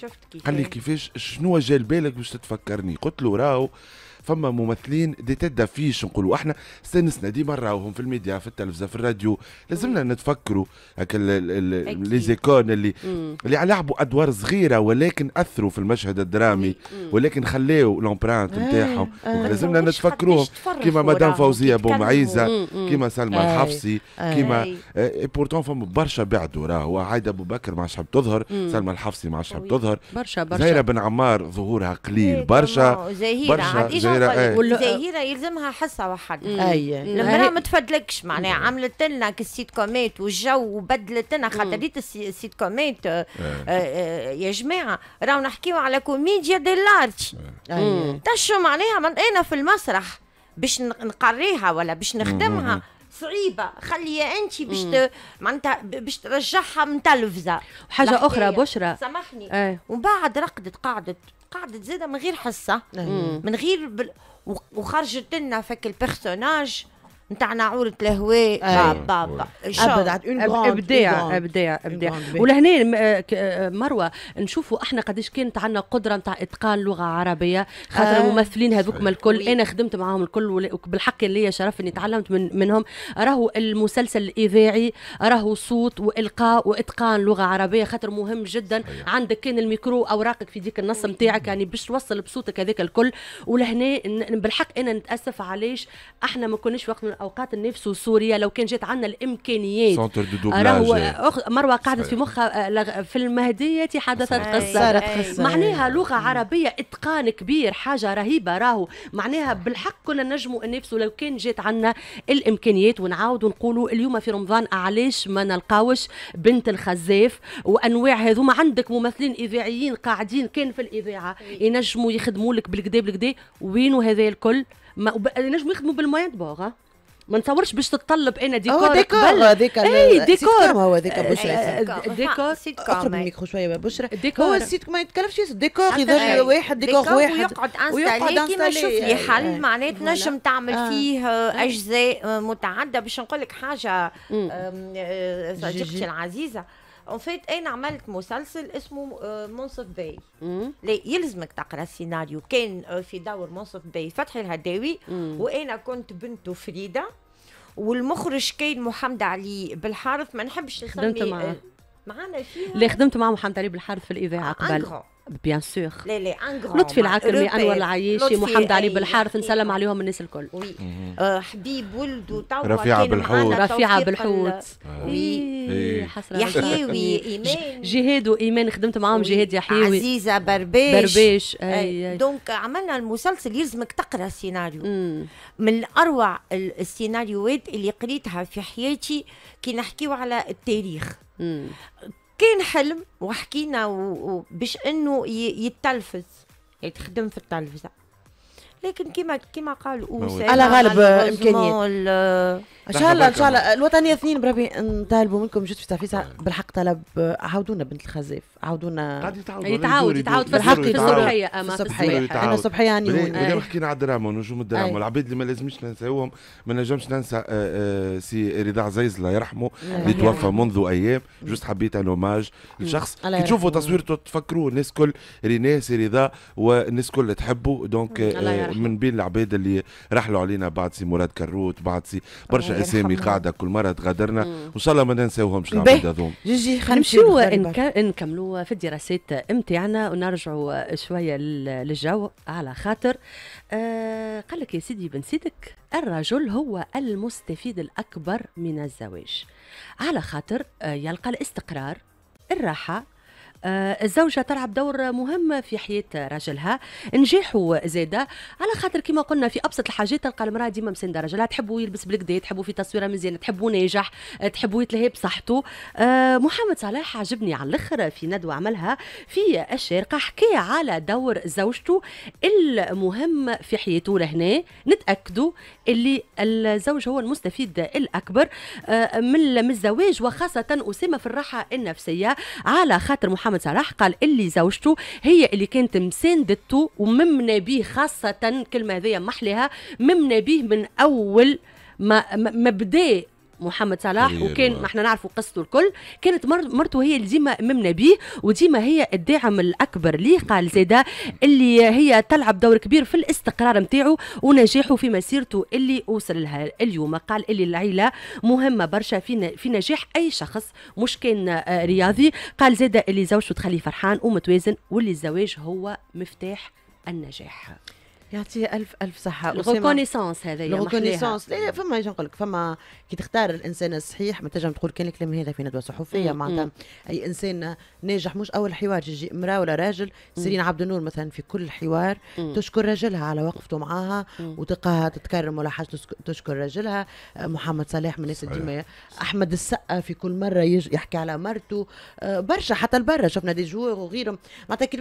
شفت كيفاش قال لي كيفاش شنو جا لبالك باش تتفكرني قلت له راهو فما ممثلين دي فيش نقولوا احنا دي ديما نراوهم في الميديا في التلفزه في الراديو لازمنا نتفكروا هكا لي زيكون اللي اللي لعبوا ادوار صغيره ولكن اثروا في المشهد الدرامي ولكن خليوا لومبرانت إيه، نتاعهم إيه، إيه، لازمنا نتفكروهم كيما مدام فوزيه بومعيزه كيما سلمى الحفصي كيما آه، بورتون فما برشا بعدوا راهو عايده ابو بكر ما عادش تظهر سلمى الحفصي ما عادش تظهر برشا برشا زهيره بن عمار ظهورها قليل برشا برشا طيب، إيه. الجزائر الجزائر يلزمها حصه واحدة اي المراه إيه. ما تفدلكش معناها عملت لنا كالسيت كوميت والجو وبدلت لنا ريت السيت كوميت آه، إيه. آه، آه، يا جماعه راهو نحكيو على كوميديا لارج أيوة. تشو معناها من انا في المسرح باش نقريها ولا باش نخدمها صعيبه خليها انت باش معناتها باش ترجعها من تلفزه وحاجه اخرى بشرى سامحني ايه. ومن بعد رقدت قعدت قعدت زاده من غير حصه من غير بل... وخرجت لنا فك البيرسوناج نتاع نعورة الهواء بابا ابدع ابداع ابداع ابداع ولهنا آه، آه، مروه نشوفوا احنا قداش كانت عندنا قدره نتاع اتقان لغه عربيه خاطر آه. الممثلين هذوكم الكل انا خدمت معاهم الكل وبالحق اللي شرف اني تعلمت من منهم راهو المسلسل الاذاعي راهو صوت والقاء واتقان لغه عربيه خاطر مهم جدا عندك كان الميكرو اوراقك في ديك النص نتاعك يعني باش توصل بصوتك هذاك الكل ولهنا بالحق انا نتاسف علاش احنا ما كناش وقت من اوقات ننافسوا سوريا لو كان جات عندنا الامكانيات سنتر دو دوبلاج مروه قعدت في مخها في المهديه حدثت قصه صارت قصه معناها لغه عربيه اتقان كبير حاجه رهيبه راهو معناها بالحق كنا نجموا ننافسوا لو كان جات عندنا الامكانيات ونعاودوا نقولوا اليوم في رمضان علاش ما نلقاوش بنت الخزاف وانواع هذوما عندك ممثلين اذاعيين قاعدين كان في الاذاعه ينجموا يخدموا لك بالكدا بالكدا وينو هذا الكل ما ينجموا يخدموا بالمايند بوغ ما نصورش باش تتطلب انا ديكور هو ديكور هذيك اي ديكور هو هذيك بشرى ديكور اقرب الميكرو شويه يا بشرى هو السيت ما يتكلفش ديكور يظهر إيه. واحد ديكور واحد ويقعد انستالي كيما شوف لي حل معناتها نجم تعمل آه. فيه آه، آه. اجزاء متعدده باش نقول لك حاجه صديقتي العزيزه اون فيت انا عملت مسلسل اسمه منصف باي لا يلزمك تقرا السيناريو كان في دور منصف باي فتحي الهداوي وانا كنت بنته فريده والمخرج كان محمد علي بالحارث ما نحبش نسمي معنا فيها اللي خدمت مع محمد علي بالحارث في الاذاعه ah, قبل بيان سور لا لا ان غران لطفي العاكرمي انور العياشي محمد علي بالحارث نسلم عليهم الناس الكل وي آه، حبيب ولد توا رفيعه بالحوت رفيعه بالحوت وي إيه، إيه. يحيوي ايمان جهاد وايمان خدمت معاهم جهاد يحيوي عزيزه برباش برباش دونك عملنا المسلسل يلزمك تقرا السيناريو من اروع السيناريوهات اللي قريتها في حياتي كي نحكيو على التاريخ كان حلم وحكينا باش انه يتلفز يتخدم يعني في التلفزه لكن كما كما قالوا على غالب امكانيات ان شاء الله ان شاء الله الوطنيه اثنين بربي نطالبوا منكم جد في تعفيسة آه. بالحق طلب آه، عاودونا بنت الخزاف عاودونا قاعد يتعاود يتعاود يتعاود في الصبحيه اما في الصبحيه انا الصبحيه يعني مادام حكينا على الدراما ونجوم الدراما العباد اللي ما لازمش ننساوهم ما نجمش ننسى آه، سي رضا عزيز الله يرحمه اللي توفى منذ ايام جوست حبيت ان لشخص كي تشوفوا تصويرته تفكروا الناس كل سي رضا والناس كل تحبه دونك من بين العباد اللي رحلوا علينا بعد سي مراد كروت بعد سي برشا اسامي قاعده كل مره تغادرنا وان شاء الله ما ننساوهمش العباد هذوم جوجي نمشيو نكملوا في الدراسات نتاعنا ونرجعوا شويه للجو على خاطر آه قال لك يا سيدي بن سيدك الرجل هو المستفيد الاكبر من الزواج على خاطر آه يلقى الاستقرار الراحه آه، الزوجه تلعب دور مهم في حياه رجلها نجاحه زاده على خاطر كما قلنا في ابسط الحاجات تلقى المراه ديما مسنده رجلها تحبوا يلبس بالكدا تحبوا في تصويره مزيانه تحبوا ناجح آه، تحبوا يتلهي بصحته آه، محمد صلاح عجبني على الاخر في ندوه عملها في الشارقه حكى على دور زوجته المهم في حياته لهنا نتاكدوا اللي الزوج هو المستفيد الاكبر من الزواج وخاصه اسامه في الراحه النفسيه على خاطر محمد محمد صلاح قال اللي زوجته هي اللي كانت مساندته وممنا به خاصه كلمه هذه محلها ممنا به من اول ما ما بدا محمد صلاح وكان ما احنا نعرفوا قصته الكل كانت مرته هي اللي ديما امنا بيه وديما هي الداعم الاكبر ليه قال زيدا اللي هي تلعب دور كبير في الاستقرار نتاعو ونجاحه في مسيرته اللي وصل لها اليوم قال اللي العيله مهمه برشا في في نجاح اي شخص مش كان آه، رياضي قال زيدا اللي زوجته تخليه فرحان ومتوازن واللي الزواج هو مفتاح النجاح يعطيه الف الف صحه الغوكونيسونس هذايا الغوكونيسونس لا لا فما ايش نقول لك فما كي تختار الانسان الصحيح ما تنجم تقول كان الكلام هذا في ندوه صحفيه معناتها اي انسان ناجح مش اول حوار يجي امراه ولا راجل سيرين عبد النور مثلا في كل حوار تشكر راجلها على وقفته معاها وتلقاها تتكرم ولا حاجه تشكر راجلها محمد صلاح من الناس ديما احمد السقا في كل مره يحكي على مرته آه، برشا حتى لبرا شفنا دي جوغ وغيرهم معناتها كي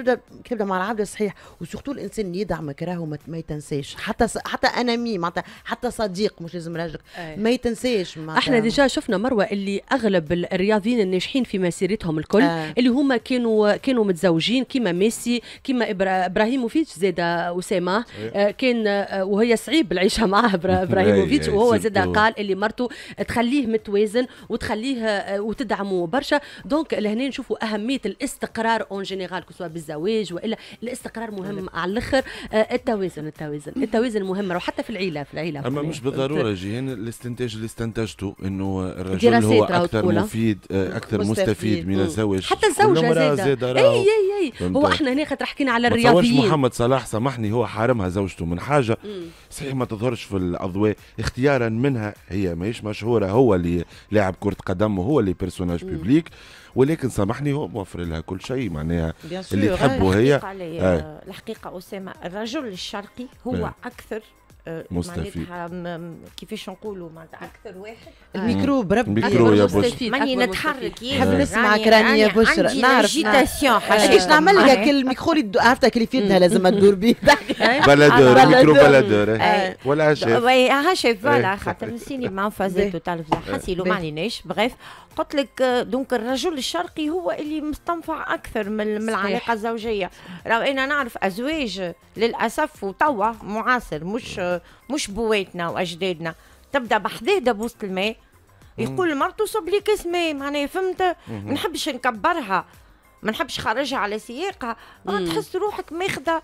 تبدا مع العبد الصحيح وسورتو الانسان يدعمك راهو ما يتنساش حتى س... حتى انا مي معناتها حتى صديق مش لازم راجلك أيه. ما تنساش احنا ديجا شفنا مروه اللي اغلب الرياضيين الناجحين في مسيرتهم الكل آه. اللي هما كانوا كانوا متزوجين كيما ميسي كيما إبرا... ابراهيموفيتش زاد اسامه إيه. آه كان آه وهي صعيب العيشه معاه إيه، ابراهيموفيتش وهو زاد قال اللي مرته تخليه متوازن وتخليه آه وتدعمه برشا دونك لهنا نشوفوا اهميه الاستقرار اون جينيرال كسوا بالزواج والا الاستقرار مهم على الاخر آه، التوازن التوازن التوازن التوازن مهم راهو حتى في العيله في العيله اما مش بالضروره جيهان الاستنتاج اللي استنتجته انه الرجل هو اكثر مفيد آه، اكثر مستفيد, مستفيد من الزوج حتى الزوجه زيد اي اي اي هو احنا هنا خاطر حكينا على الرياضيين محمد صلاح سامحني هو حارمها زوجته من حاجه صحيح ما تظهرش في الاضواء اختيارا منها هي ماهيش مشهوره هو اللي لاعب كره قدم وهو اللي بيرسوناج بيبليك ولكن سامحني هو موفر لها كل شيء معناها اللي تحبه هي آه. آه، الحقيقه اسامه الرجل الشرقي هو نعم. اكثر آه، مستفيد كيفاش نقولوا معناتها اكثر واحد آه. الميكرو ربي الميكرو يا بشرى ماني نتحرك نحب نسمعك راني يا آه. يعني بشرى نعرف كيفاش نعمل لك الميكرو عرفت كليفيتنا لازم تدور به بلادور الميكرو بلادور ولا هاشف شيف إيه. فوالا خاطر نسيني مع فازات وتعرف حسي لو ما عليناش بغيف قلت لك دونك الرجل الشرقي هو اللي مستنفع اكثر من العلاقه الزوجيه راه انا نعرف ازواج للاسف وتوا معاصر مش مش بواتنا واجدادنا تبدا بحذاه بوسط الماء يقول مرته صب لي كاس ماء معناها فهمت ما نحبش نكبرها ما نحبش خرجها على سياقها تحس روحك ماخذه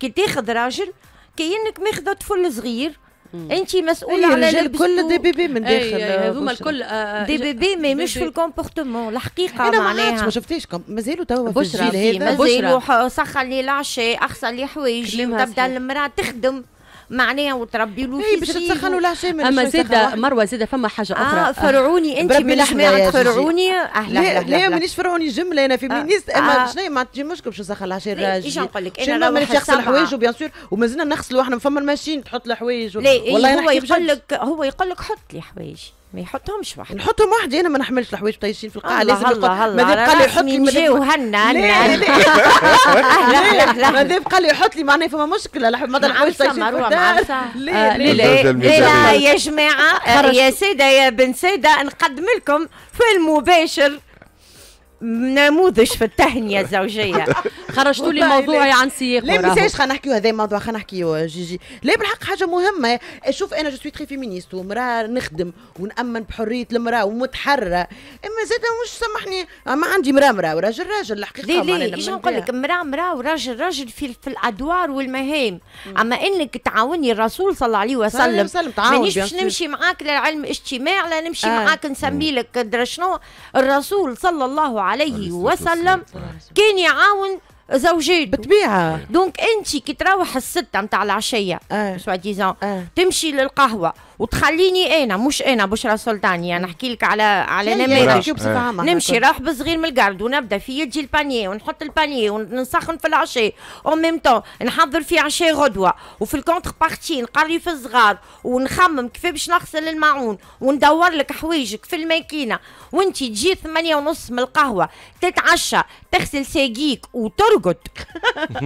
كي تاخذ راجل كانك ماخذه طفل صغير انت مسؤول أيوة، على لبسه كل دي بي بي من داخل أيوة، أيوة، آه، هذوما الكل آه، آه، دي بي بي مي مش في الكومبورتمون الحقيقه انا معناها ما شفتيش مازالوا توا في الجيل هذا مازالوا سخن لي العشاء اخسر لي حوايجي تبدا المراه تخدم معناها وتربي له إيه، في باش تسخنوا له شيء اما زيد مروه زيد فما حاجه آه، اخرى اه فرعوني انت من جماعه فرعوني اهلا لا لا مانيش فرعوني جمله انا في آه. مينيس اما آه. شنو ما تجي مشكل باش نسخن شيء الراجل ايش نقول لك انا نعمل نغسل الحوايج وبيان سور ومازلنا نغسلوا احنا فما الماشين تحط الحوايج إيه، والله هو يقول لك هو يقول لك حط لي حوايجي ما يحطهمش واحد نحطهم واحد انا ما نحملش الحوايج طايشين في القاعه لازم يبقى ما يبقى لي يحط لي وهنا ما يبقى لي يحط لي معناه فما مشكله ماذا الحوايج طايشين في الدار آه، لا لا يا جماعه يا ساده يا بن ساده نقدم لكم في المباشر نموذج في التهنئه الزوجيه خرجتوا لي موضوعي عن سياق لا مساش خلينا نحكيو هذا موضوع خلينا نحكيو جيجي لا بالحق حاجه مهمه شوف انا جو سوي تري فيمينيست ومراه نخدم ونامن بحريه المراه ومتحرره اما زاد مش سامحني ما عندي مراه مراه وراجل راجل الحقيقه لا لا ايش نقول لك مراه مراه وراجل راجل في, في الادوار والمهام اما انك تعاوني الرسول صلى الله عليه وسلم مانيش باش نمشي معاك للعلم اجتماع لا نمشي آه. معاك نسمي لك شنو الرسول صلى الله عليه عليه وسلم كان يعاون زوجاته بطبيعه إيه. دونك انت كي تروح الستة نتاع العشيه إيه. سوا ديزون إيه. تمشي للقهوه وتخليني انا مش انا بشرى سلطاني انا نحكي لك على على نماذج نمشي راح بصغير من القرد ونبدا في يدي البانيه ونحط البانيه ونسخن في العشاء او ميم طون نحضر في عشاء غدوه وفي الكونتر بارتي نقري في الصغار ونخمم كيف باش نغسل الماعون وندور لك حوايجك في الماكينه وانت تجي ثمانية ونص من القهوه تتعشى تغسل ساقيك وترقد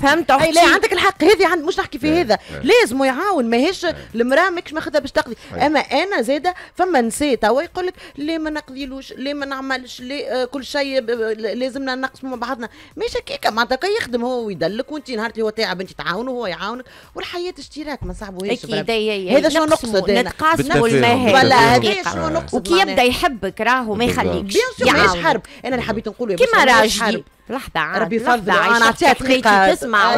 فهمت اي لا عندك الحق هذه عند مش نحكي في إيه، هذا إيه. لازم يعاون ماهيش إيه. المراه ماكش واخدها باش تقضي أي. اما انا زاده فما نسيت هو يقول لك ليه ما نقضيلوش ليه ما نعملش ليه آه، كل شيء آه، لازمنا نقسموا مع بعضنا مش هكاك معناتها كي يخدم هو ويدلك وانت نهار اللي هو تاعب انت تعاونه وهو يعاونك والحياه اشتراك ما صعبوهاش اكيد هذا شنو نقصد نتقاسموا المهام ولا هذا شنو نقصد وكي يبدا يحبك راهو ما يخليكش بيان سور ماهيش حرب انا اللي حبيت نقوله كيما راجلي لحظة عاد ربي يفضل انا عطيها دقيقة تسمع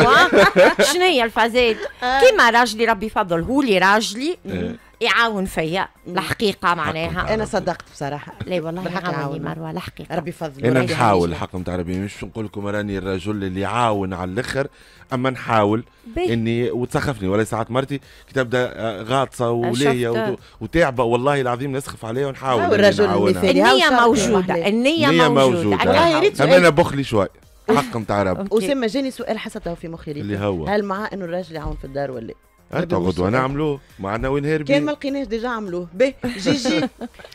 شنو هي الفازات آه. كيما راجلي ربي يفضل هو لي راجلي آه. يعاون فيا الحقيقه معناها انا صدقت بصراحه لا والله يعاوني مروه الحقيقه ربي فضل انا نحاول الحق نتاع ربي مش نقول لكم راني الرجل اللي يعاون على الاخر اما نحاول بي. اني وتسخفني ولا ساعات مرتي كي تبدا آه، غاطسه وليا وتعبه والله العظيم نسخف عليها ونحاول الرجل المثالي النيه موجوده النيه موجوده اما انا بخلي شوي حق نتاع ربي وسما جاني سؤال حسيته في مخي اللي هو هل معاه انه الراجل يعاون في الدار ولا انت غدوه نعملوه معنا وين هربي كان ما لقيناش ديجا عملوه به جي جي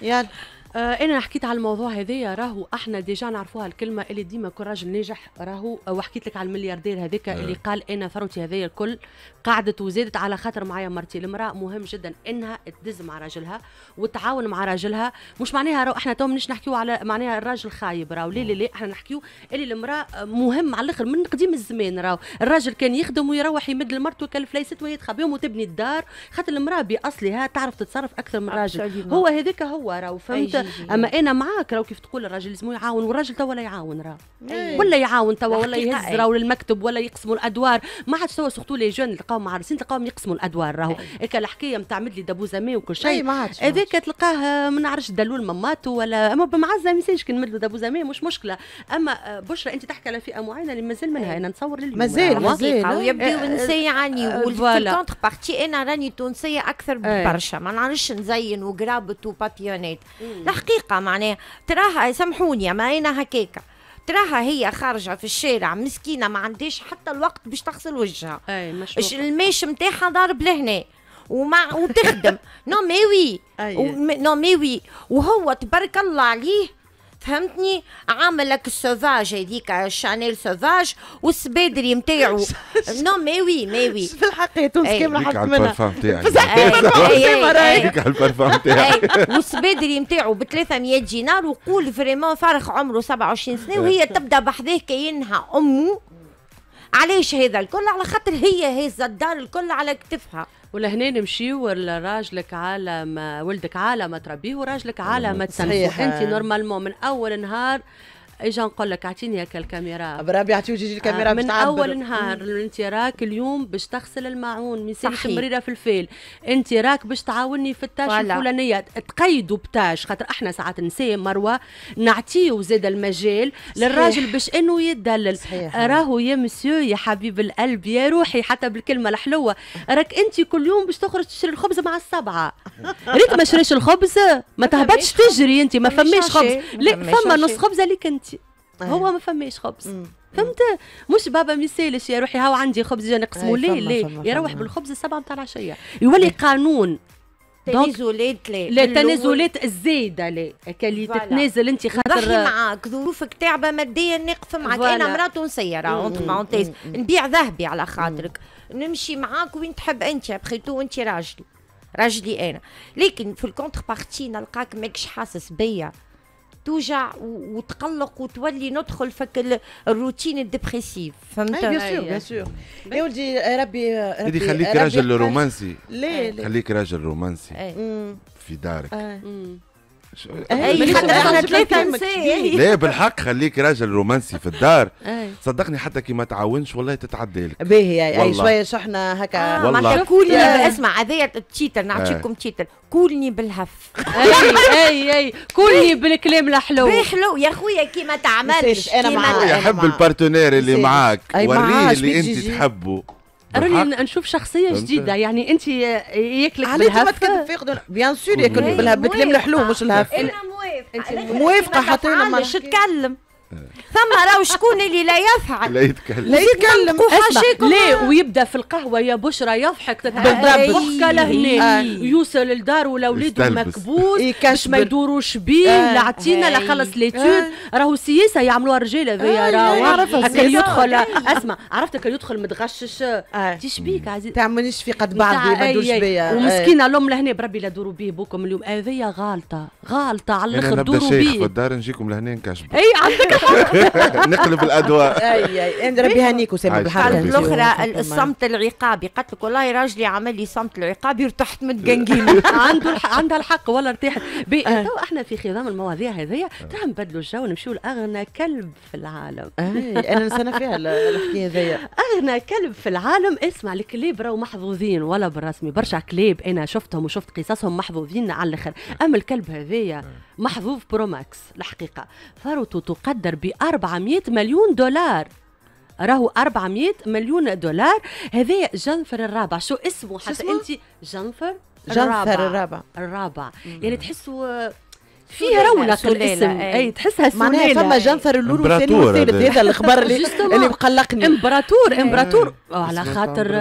يلا آه، انا حكيت على الموضوع هذايا راهو احنا ديجا نعرفوها الكلمه اللي ديما كل راجل ناجح راهو وحكيت لك على الملياردير هذاك اللي آه. قال انا ثروتي هذايا الكل قعدت وزادت على خاطر معايا مرتي المراه مهم جدا انها تدز مع راجلها وتعاون مع راجلها مش معناها رو احنا تو مش نحكيو على معناها الراجل خايب راهو لا لا لا احنا نحكيو اللي المراه مهم على الاخر من قديم الزمان راهو الراجل كان يخدم ويروح يمد لمرته كالفلايسات وهي تخبيهم وتبني الدار خاطر المراه باصلها تعرف تتصرف اكثر من الراجل هو هذاك هو راهو فهمت اما انا معاك راهو كيف تقول الراجل لازم يعاون والراجل تو ولا يعاون راهو ولا يعاون تو ولا يهز راهو للمكتب ولا يقسموا الادوار ما عادش تو سورتو لي جون لقاو تلقاهم معرسين تلقاهم يقسموا الادوار راهو هكا الحكايه نتاع مدلي دابو وكل شيء هذاك تلقاه ما نعرفش دلول ماماتو ولا اما بمعزه ما يسالش كي نمدلو دابو مش مشكله اما آه، بشرى انت تحكي على فئه معينه اللي مازال منها انا نتصور لليوم مازال مازال آه، ويبداو آه، نسية عني والكونتر بارتي انا راني تونسيه اكثر برشا ما نعرفش نزين وقرابت وبابيونات الحقيقه معناها تراها سامحوني ما انا هكاكا تراها هي خارجه في الشارع مسكينه ما عندهاش حتى الوقت باش تغسل وجهها اي مش الماش نتاعها ضارب لهنا ومع وتخدم نو مي وي نو مي وي وهو تبارك الله عليه فهمتني عامل لك السوفاج هذيك الشانيل سوفاج والسبادري نتاعو نو مي وي مي وي في الحقيقه تونس إيه. كيما حط منها هذيك على البارفان نتاعك والسبادري نتاعو ب 300 دينار وقول فريمون فرخ عمره 27 سنه إيه. وهي تبدا بحذاه كاينها امه علاش هذا الكل على خاطر هي هزت الدار الكل على كتفها ولهنا نمشيو لراجلك عالم ولدك عالم تربيه وراجلك عالم تسنفه انت نورمالمون من اول نهار اجا نقول لك اعطيني هكا الكاميرا بربي اعطيو جيجي آه، الكاميرا من اول نهار انت راك اليوم باش تغسل الماعون من سالك مريره في الفيل انت راك باش تعاوني في التاش الفلانيه تقيدوا بتاش خاطر احنا ساعات نساء مروه نعطيو زاد المجال للراجل باش انه يدلل راهو يا مسيو يا حبيب القلب يا روحي حتى بالكلمه الحلوه راك انت كل يوم باش تخرج تشري الخبز مع السبعه ريت ما شريش الخبز ما تهبطش تجري انت ما فماش خبز لا فما نص خبزه ليك انت طيب. هو ما فماش خبز فهمت مش بابا ما يسالش يا روحي هاو عندي خبز جا نقسموا ليه لا يروح بالخبز السبعه نتاع العشيه يولي قانون تنازلات لا لا تنازلات الزايده لا اللي تتنازل انت خاطر معاك ظروفك تعبه ماديا نقف معاك انا مرا تونسيه بارونتيز نبيع ذهبي على خاطرك نمشي معاك وين تحب انت تو انت راجل راجلي انا لكن في الكونتر بارتي نلقاك ماكش حاسس بيا توجع وتقلق وتولي ندخل فك الروتين الدبريسيف فهمت؟ بيان سور بيان سور يا ولدي ربي ربي خليك راجل رومانسي خليك راجل رومانسي في دارك اي حتى احنا ثلاثه لا بالحق خليك راجل رومانسي في الدار صدقني حتى كي ما تعاونش والله تتعدى لك باهي اي شويه شحنا هكا آه والله كولني اسمع هذايا تشيتر نعطيكم آه. تشيتر كولني بالهف اي اي اي كولني بالكلام الحلو حلو يا خويا كي ما تعملش انا معاك يحب البارتنير اللي معاك وريه اللي انت تحبه راني نشوف شخصيه جديده يعني انت ياكلك بالهفه ما تتفقدوا بيان سور ياكل بالهفه بكلام الحلو مش الهفه انا موافقه موافقه حطينا انا مش ثم راهو شكون اللي لا يفعل لا يتكلم لا يتكلم لا ويبدا في القهوه يا بشرى يضحك تتضرب ضحكه لهنا آه. يوصل للدار ولا وليده مكبوس إيه، باش ما يدوروش بيه آه. لا عطينا لا خلص ليتود آه. راهو سياسه يعملوها الرجال هذايا راهو هكا يدخل اسمع عرفت كي يدخل متغشش تيش بيك عزيز تعملنيش في قد بعض ما بيا ومسكينه الام لهنا بربي لا دوروا بيه بوكم اليوم هذايا غالطه غالطه على الاخر دوروا بيه في الدار نجيكم لهنا نكشبوا اي عندك نقلب الادواء اي انضرب ربي نيكو وسامي بالحركه الاخرى الصمت العقابي قالت لك والله راجلي عمل لي صمت العقابي ارتحت من عنده عندها الحق والله ارتحت آه. تو احنا في خضام المواضيع هذيا ترى نبدلوا الجو نمشيو لاغنى كلب في العالم آه. انا نستنى فيها الحكايه هذيا اغنى كلب في العالم اسمع الكليب راهو محظوظين ولا بالرسمي برشا كليب انا شفتهم وشفت قصصهم محظوظين على الاخر اما الكلب هذايا آه. برو بروماكس الحقيقه ثروته تقدر ب 400 مليون دولار راهو 400 مليون دولار هذايا جنفر الرابع شو اسمه حتى اسمه؟ انت جنفر الرابع جنفر الرابع الرابع يعني تحسوا فيه رونق الاسم اي, أي تحسها سلالة معناها فما جنفر اللولو الثاني والثالث هذا الخبر اللي, اللي مقلقني امبراطور إيه. امبراطور على خاطر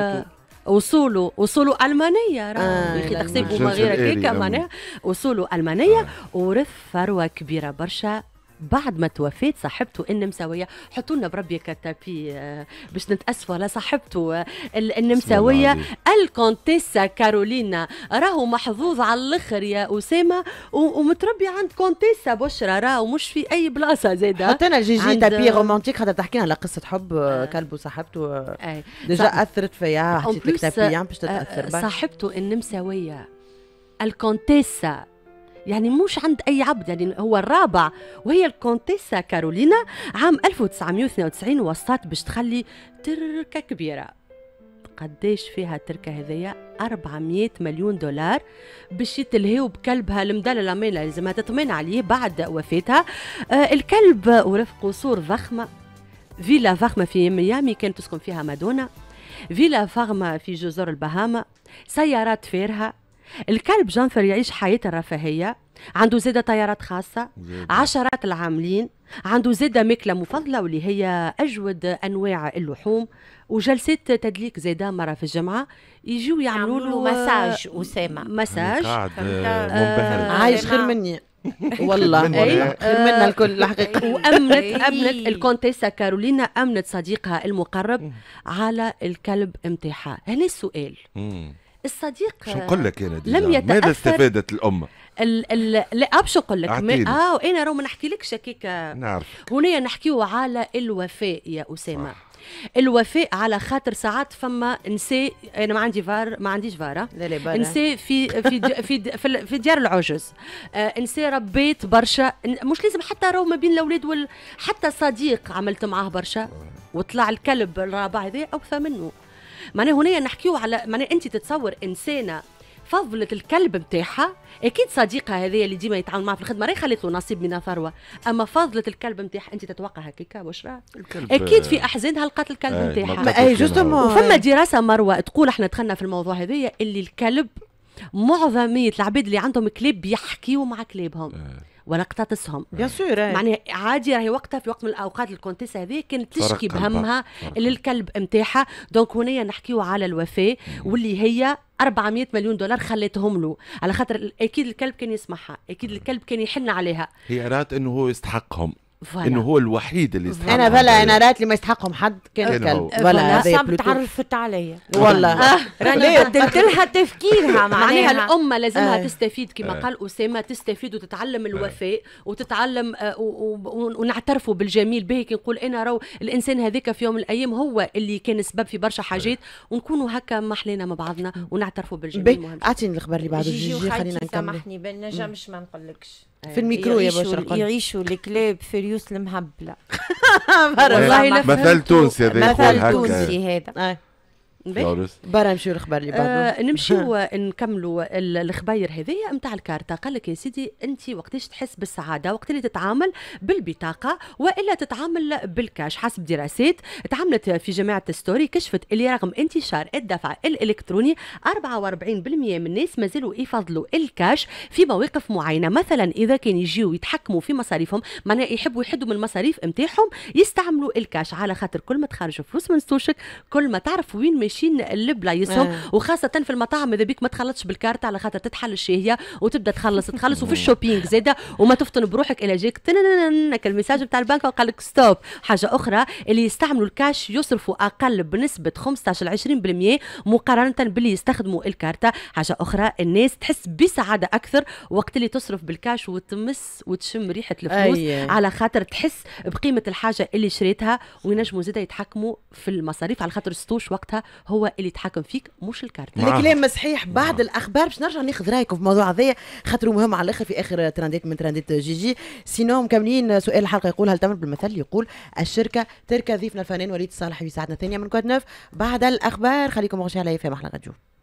وصوله وصوله المانيه راه آه يا وما غير هكاك معناها اصوله المانيه آه. ورث ثروه كبيره برشا بعد ما توفيت صاحبته النمساويه حطوا لنا بربي كتابي آه، باش نتاسفوا على صاحبته آه، النمساويه الكونتيسة كارولينا راهو محظوظ على الاخر يا اسامه ومتربي عند كونتيسة بشرى راهو مش في اي بلاصه زاده حطينا جي جي تابي رومانتيك خاطر تحكينا على قصه حب آه، كلب وصاحبته ديجا اثرت فيها حطيت لك باش تتاثر صاحبته النمساويه الكونتيسة يعني مش عند أي عبد يعني هو الرابع وهي الكونتيسا كارولينا عام 1992 وصلت باش تخلي تركة كبيرة قديش فيها التركة هذيا 400 مليون دولار باش يتلهيو بكلبها المدلله مين لازمها تطمن عليه بعد وفاتها آه الكلب ورفق قصور ضخمه فيلا فخمه في ميامي كانت تسكن فيها مادونا فيلا فخمه في جزر البهاما سيارات فارهه الكلب جنفر يعيش حياة الرفاهية عنده زادة طيارات خاصة زيادة. عشرات العاملين عنده زادة ماكلة مفضلة واللي هي أجود أنواع اللحوم وجلسات تدليك زادة مرة في الجمعة يجيو يعملوا له مساج أسامة آه، مساج قاعد آه، آه، عايش خير مني والله اي خير منا الكل الحقيقه وامنت امنت الكونتيسة كارولينا امنت صديقها المقرب على الكلب نتاعها هنا السؤال الصديق شو نقول لك انا ديجا. لم يعني يتأثر ماذا استفادت الامه؟ ال ال لا باش نقول لك اه وانا رو ما نحكي لك هكاك نعرف هنا نحكيو على الوفاء يا اسامه صح. الوفاء على خاطر ساعات فما نساء انا ما عندي فار ما عنديش فاره نساء في في في في, في ديار العجز آه نساء ربيت برشا مش لازم حتى راهو ما بين الاولاد وال حتى صديق عملت معاه برشا آه. وطلع الكلب الرابع هذا اوفى منه معناها هنا نحكيو على معناها انت تتصور انسانه فضلت الكلب نتاعها اكيد صديقها هذايا اللي ديما يتعاون معها في الخدمه راهي خليته نصيب من الثروه اما فضلت الكلب نتاعها انت تتوقع هكاك واش راه اكيد في آه. احزانها لقات الكلب نتاعها اي جوستومون فما دراسه مروه تقول احنا دخلنا في الموضوع هذايا اللي الكلب معظميه العباد اللي عندهم كلاب بيحكيوا مع كلابهم آه. ونقتطسهم بيان سور eh. معني عادي راهي وقتها في وقت من الاوقات الكونتيس هذه كانت تشكي بهمها للكلب نتاعها دونك هنايا نحكيو على الوفاه واللي هي 400 مليون دولار خليتهم له على خاطر اكيد الكلب كان يسمعها اكيد الكلب كان يحن عليها هي رات انه هو يستحقهم فلا. انه هو الوحيد اللي يستحق انا بلا انا رات اللي ما يستحقهم حد كان كان بلا صعب تعرفت عليا والله راني بدلت لها تفكيرها معناها الامه لازمها آه. تستفيد كما آه. قال اسامه تستفيد وتتعلم آه. الوفاء وتتعلم ونعترفوا بالجميل به كي نقول انا راهو الانسان هذاك في يوم من الايام هو اللي كان سبب في برشا حاجات ونكونوا هكا محلينا مع بعضنا ونعترفوا بالجميل اعطيني الخبر اللي بعده جيجي خلينا نكمل سامحني ما نجمش ما نقولكش في آه، الميكرو يا بشرى يعيشوا, الكلاب في ريوس المهبله والله مثل تونسي هذا مثل تونسي هذا آه. برا نمشيو الخبر اللي بعده آه نمشيو نكملوا الخباير هذايا نتاع الكارتا قال لك يا سيدي انت وقتاش تحس بالسعاده وقت اللي تتعامل بالبطاقه والا تتعامل بالكاش حسب دراسات تعملت في جامعه ستوري كشفت اللي رغم انتشار الدفع الالكتروني 44% من الناس مازالوا يفضلوا الكاش في مواقف معينه مثلا اذا كان يجيو يتحكموا في مصاريفهم معناها يحبوا يحدوا من المصاريف نتاعهم يستعملوا الكاش على خاطر كل ما تخرج فلوس من سوشك كل ما تعرف وين ماشي ماشيين نقلب العيسهم آه. وخاصه في المطاعم ماذا بيك ما تخلطش بالكارت على خاطر تتحل الشهيه وتبدا تخلص تخلص وفي الشوبينغ زاده وما تفطن بروحك الا جاك المساج بتاع البنك وقال لك ستوب حاجه اخرى اللي يستعملوا الكاش يصرفوا اقل بنسبه 15 ل 20% مقارنه باللي يستخدموا الكارتة حاجه اخرى الناس تحس بسعاده اكثر وقت اللي تصرف بالكاش وتمس وتشم ريحه الفلوس أيه. على خاطر تحس بقيمه الحاجه اللي شريتها وينجموا زاده يتحكموا في المصاريف على خاطر ستوش وقتها هو اللي يتحكم فيك مش الكارت الكلام نعم. صحيح نعم. بعد الاخبار باش نرجع ناخذ رايكم في الموضوع هذايا خاطر مهم على الاخر في اخر ترانديت من ترانديت جي جي سينو مكملين سؤال الحلقه يقول هل تمر بالمثل يقول الشركه ترك ضيفنا الفنان وليد الصالح في ساعتنا الثانيه من كود نوف بعد الاخبار خليكم مغشي على يفهم احلى جو